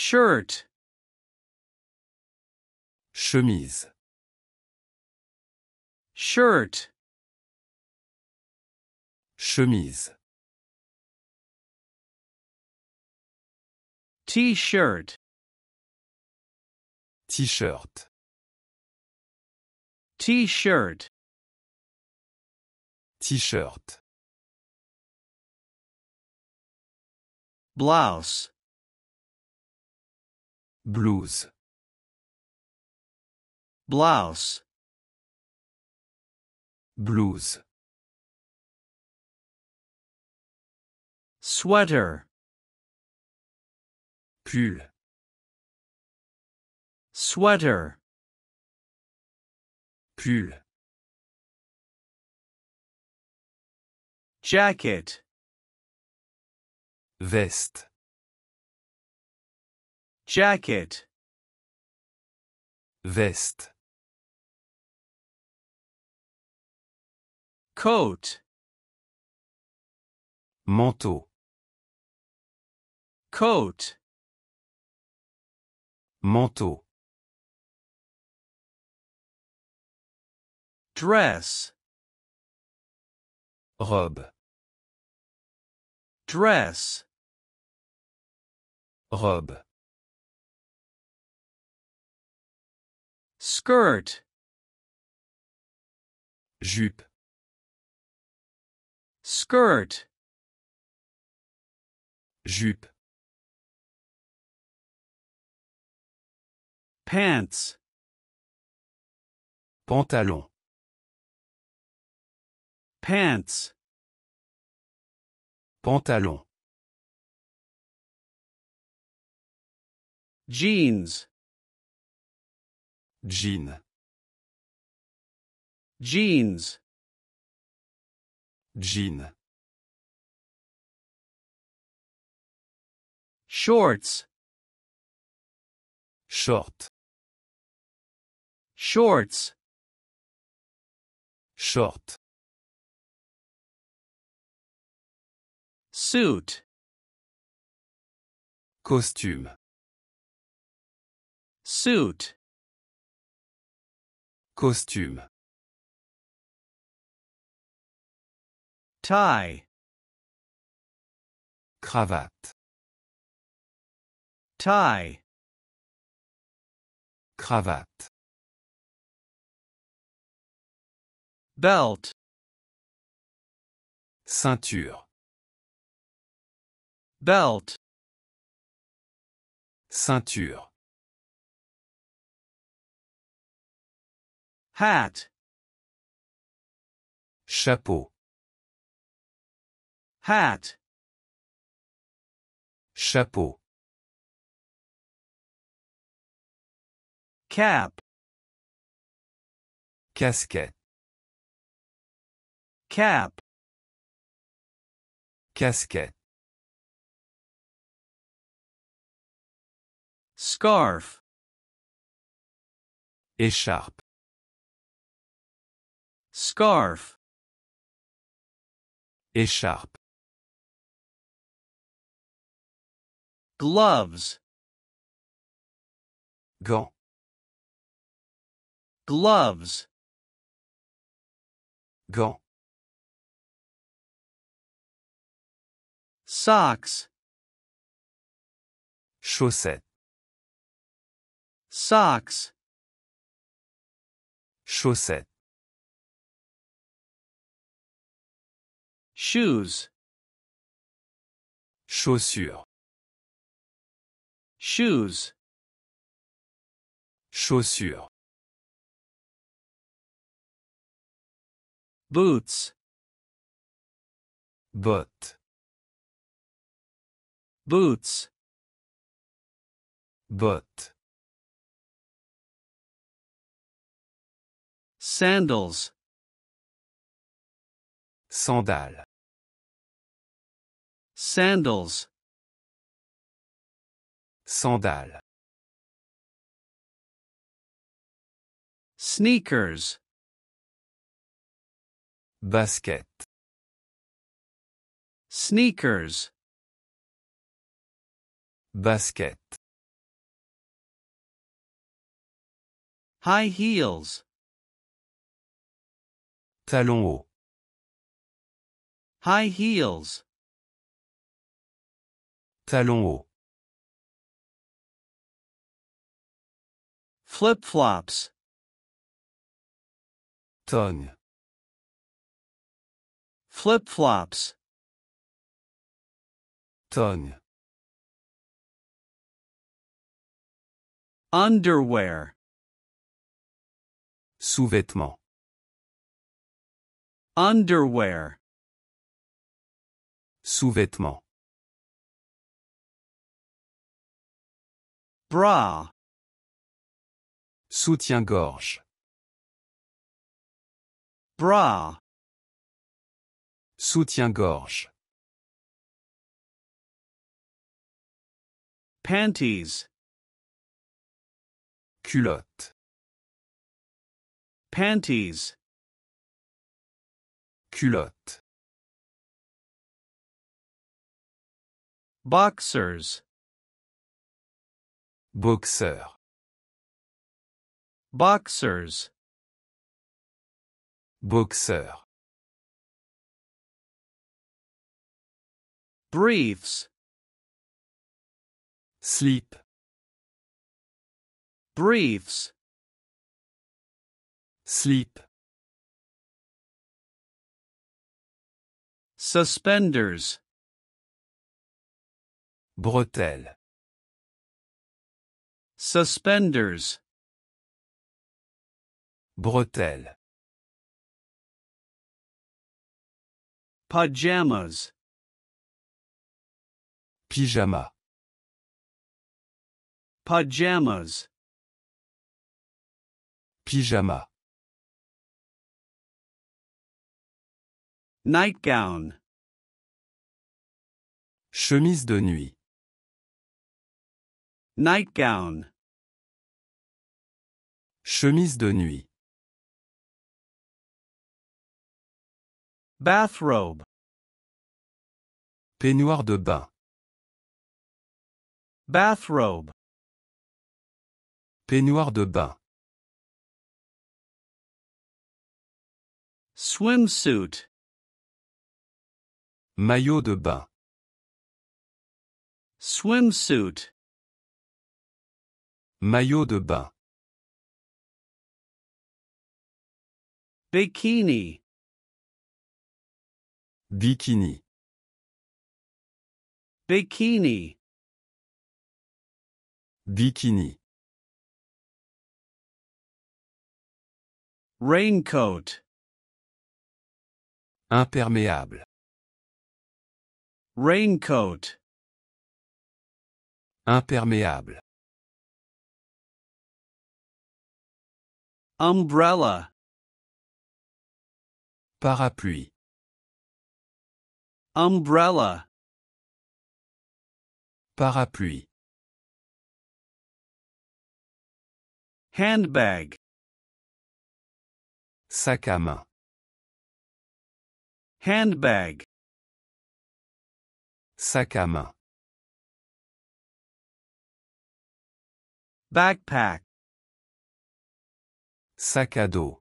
Shirt. Chemise. Shirt. Chemise. T-shirt. T-shirt. T-shirt. T-shirt. Blouse blouse blouse blouse sweater pull sweater pull jacket vest jacket vest coat manteau coat manteau dress robe dress robe Skirt. Jupe. Skirt. Jupe. Pants. Pantalon. Pants. Pantalon. Jeans. Jean. Jeans. Jean. Shorts. Short. Shorts. Short. Suit. Costume. Suit. Costume. Tie. Cravate. Tie. Cravate. Belt. Ceinture. Belt. Ceinture. Hat. Chapeau. Hat. Chapeau. Cap. Casquette. Cap. Casquette. Scarf. Écharpe. Scarf. Écharpe. Gloves. Gants. Gloves. Gants. Socks. Chaussettes. Socks. Chaussettes. shoes chaussures shoes chaussures boots bottes boots bottes sandals sandales Sandals. Sandales. Sneakers. Basket. Sneakers. Basket. High heels. Talons hauts. High heels. Talon haut. Flip-flops. Tonne. Flip-flops. Tonne. Underwear. Sous-vêtements. Underwear. Sous-vêtements. Bra. Soutien-gorge. Bra. Soutien-gorge. Panties. Culotte. Panties. Culotte. Boxers. Boxer. Boxers. Boxer. Briefs. Sleep. Briefs. Sleep. Suspenders. Bretelles. Suspenders. Bretelles. Pajamas. Pyjama. Pajamas. Pyjama. Nightgown. Chemise de nuit. Nightgown. Chemise de nuit. Bathrobe. Peignoir de bain. Bathrobe. Peignoir de bain. Swimsuit. Maillot de bain. Swimsuit. Maillot de bain. Bikini. Bikini. Bikini. Bikini. Raincoat. Imperméable. Raincoat. Imperméable. Umbrella. Parapluie. Umbrella. Parapluie. Handbag. Sac à main. Handbag. Sac à main. Backpack. Sac à dos.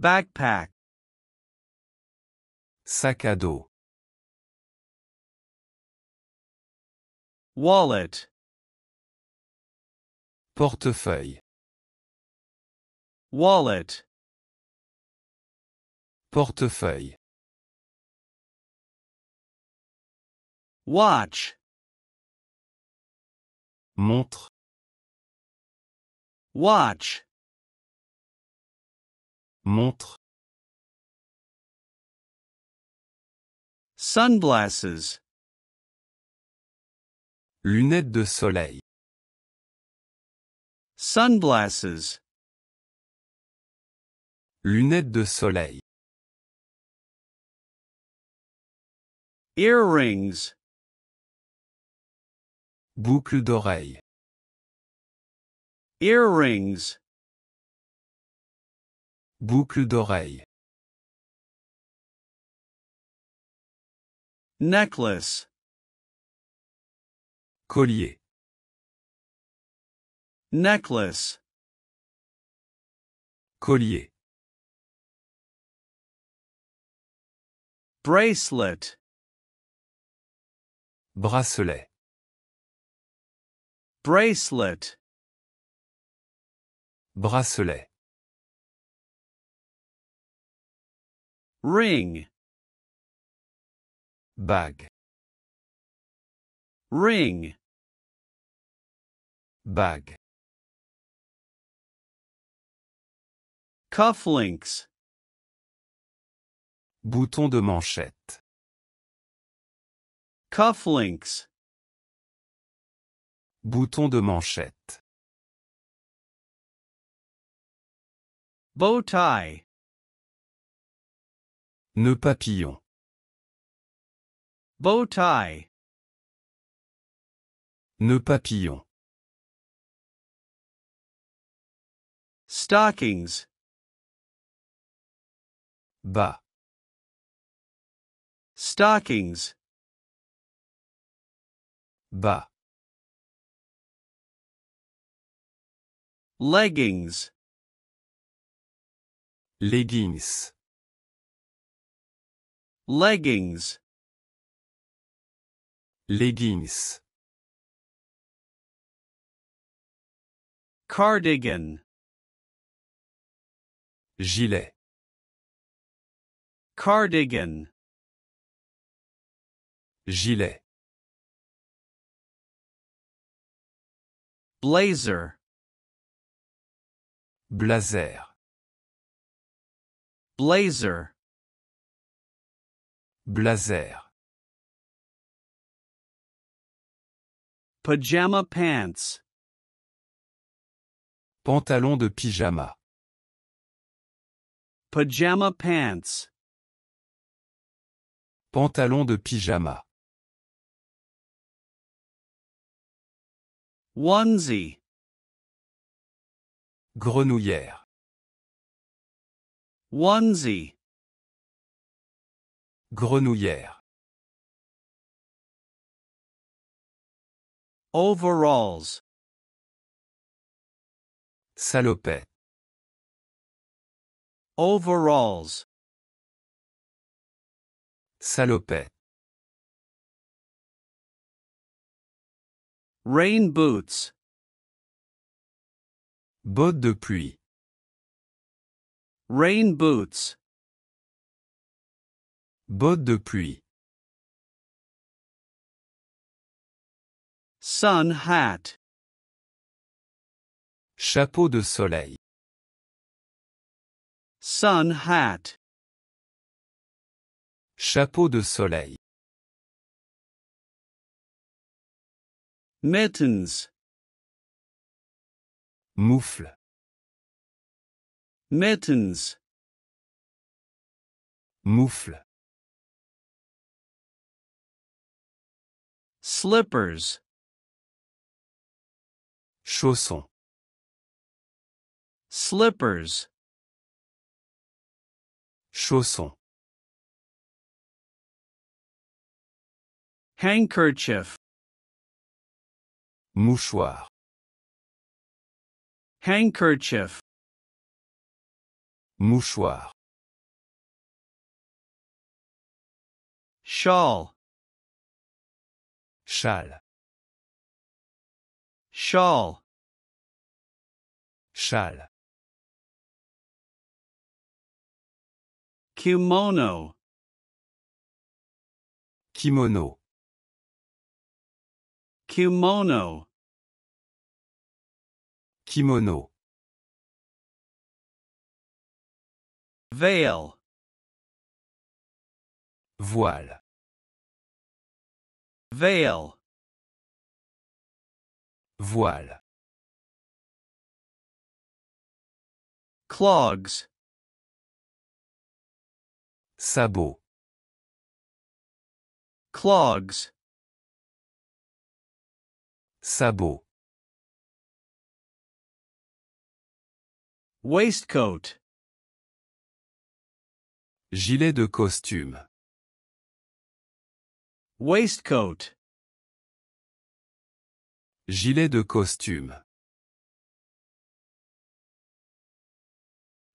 Backpack. Sac à dos. Wallet. Portefeuille. Wallet. Portefeuille. Watch. Montre. Watch. Montre. Sunglasses. Lunettes de soleil. Sunglasses. Lunettes de soleil. Earrings. Boucle d'oreille. Earrings. Boucle d'oreille. Necklace. Collier. Necklace. Collier. Bracelet. Bracelet. Bracelet. Bracelet. Ring. Bag. Ring. Bag. Cufflinks. Bouton de manchette. Cufflinks. Bouton de manchette. Bow tie. Nœud papillon. Bow tie. Nœud papillon. Stockings. Bas. Stockings. Bas. Leggings leggings leggings leggings cardigan gilet cardigan gilet blazer blazer Blazer. Blazer. Pajama pants. Pantalon de pyjama. Pajama pants. Pantalon de pyjama. Onesie. Grenouillère. Onesie. Grenouillère. Overalls. Salopette. Overalls. Salopet Rain boots. Bottes de pluie. Rain boots. Bottes de pluie. Sun hat. Chapeau de soleil. Sun hat. Chapeau de soleil. Mittens. Moufle. Mittens. Moufle. Slippers. Chaussons. Slippers. Chaussons. Handkerchief. Mouchoir. Handkerchief. Mouchoir. Shawl. Châle. Shawl. Châle. Kimono. Kimono. Kimono. Kimono. Veil. Voile. Veil. Voile. Clogs. Sabots. Clogs. Sabots. Waistcoat. Gilet de costume. Waistcoat. Gilet de costume.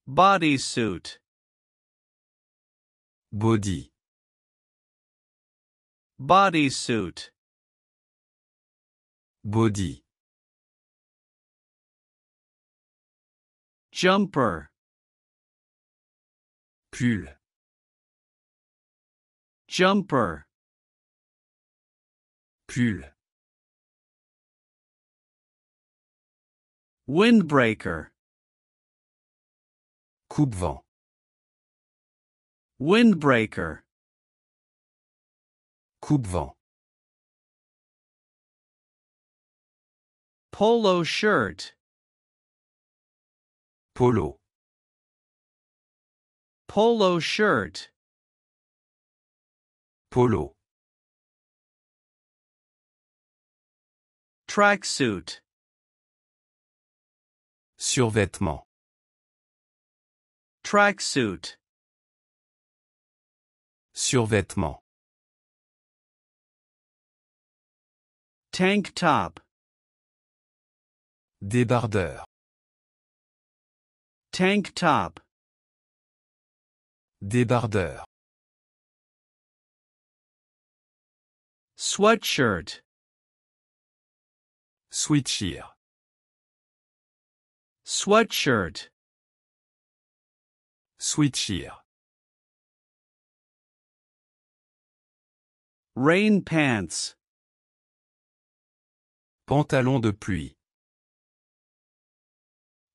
Bodysuit. Body. Bodysuit. Body. Jumper. Pull. jumper pull windbreaker coupe-vent windbreaker coupe-vent polo shirt polo polo shirt Polo. Tracksuit. Survêtement. suit Survêtement. Tank top. Débardeur. Tank top. Débardeur. Sweatshirt. Sweatshirt. Sweatshirt. Sweatshirt. Rain pants. Pantalon de pluie.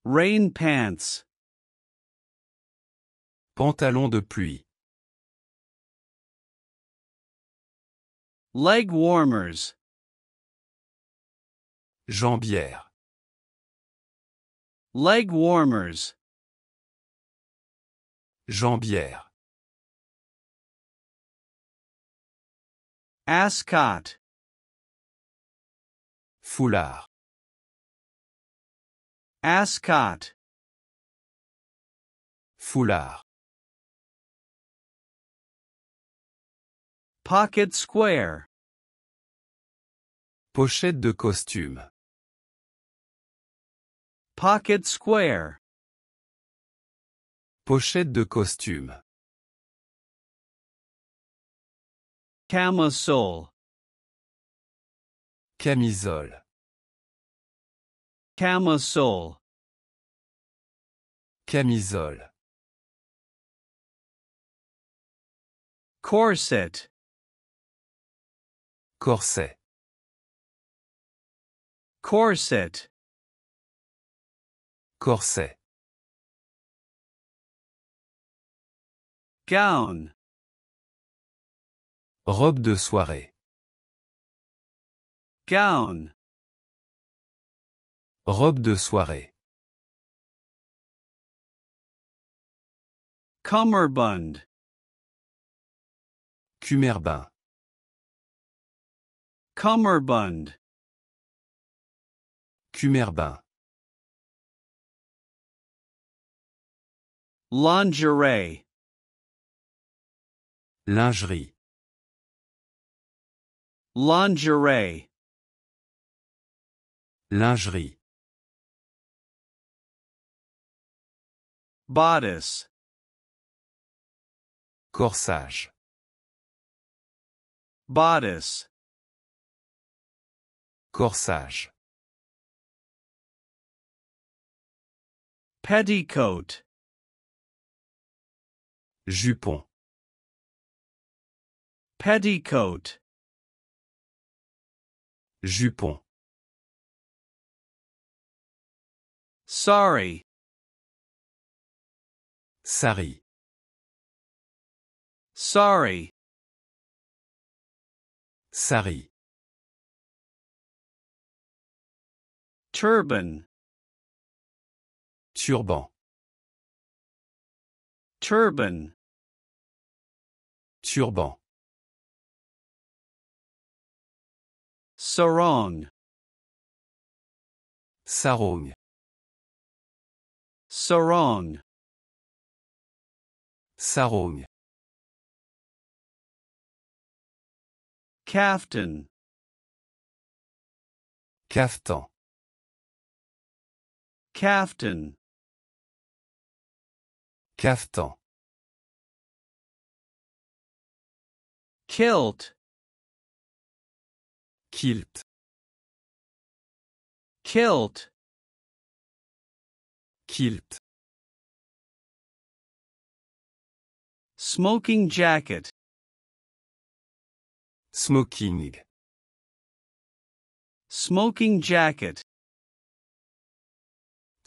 Rain pants. Pantalon de pluie. Leg warmers. Jambière. Leg warmers. Jambière. Ascot. Foulard. Ascot. Foulard. Pocket square. Pochette de costume. Pocket square. Pochette de costume. Camisole. Camisole. Camisole. Camisole. Corset. Corset. Corset. Corset. Gown. Robe de soirée. Gown. Robe de soirée. Cummerbund. Cummerbund. Cummerbund. Cummerbund. Lingerie. Lingerie. Lingerie. Lingerie. Bodice. Corsage. Bodice. Corsage. Petticoat. Jupon. Petticoat. Jupon. Sorry. Sari. Sorry. Sari. turban turban turban turban sarong sarong sarong sarong kaftan kaftan Caftan. Caftan. Kilt. Kilt. Kilt. Kilt. Smoking jacket. Smoking. Smoking jacket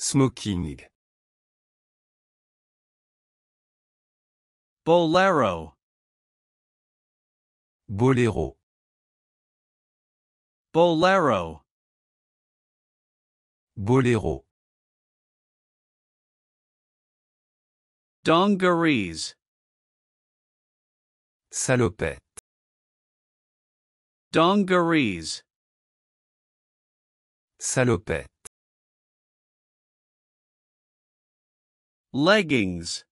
smoking bolero bolero bolero bolero dungarees salopette dungarees salopette leggings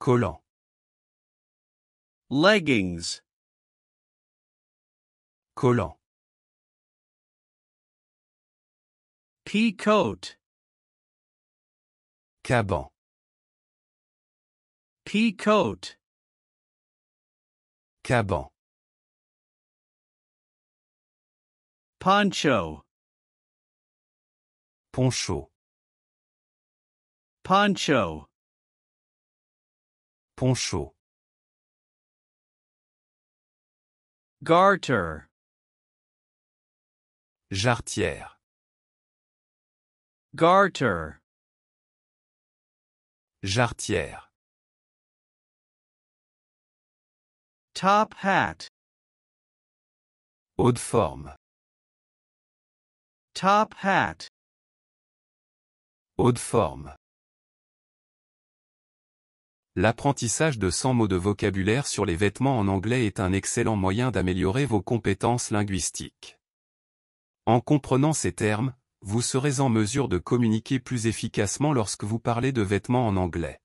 collant leggings collant pea coat caban pea coat caban poncho poncho Poncho. Poncho. Garter. Jarretière. Garter. Jarretière. Top hat. Haute forme. Top hat. Haute forme. L'apprentissage de 100 mots de vocabulaire sur les vêtements en anglais est un excellent moyen d'améliorer vos compétences linguistiques. En comprenant ces termes, vous serez en mesure de communiquer plus efficacement lorsque vous parlez de vêtements en anglais.